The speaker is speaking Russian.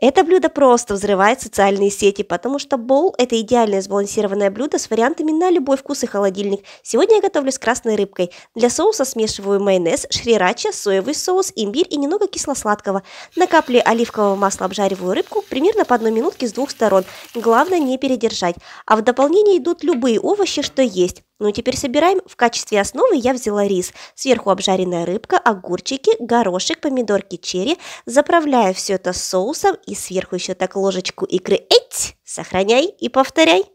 Это блюдо просто взрывает социальные сети, потому что боул – это идеальное сбалансированное блюдо с вариантами на любой вкус и холодильник. Сегодня я готовлю с красной рыбкой. Для соуса смешиваю майонез, шрирача, соевый соус, имбирь и немного кисло-сладкого. На капле оливкового масла обжариваю рыбку примерно по одной минутке с двух сторон. Главное не передержать. А в дополнение идут любые овощи, что есть. Ну теперь собираем. В качестве основы я взяла рис. Сверху обжаренная рыбка, огурчики, горошек, помидорки черри. Заправляю все это соусом и сверху еще так ложечку икры. Эть! Сохраняй и повторяй.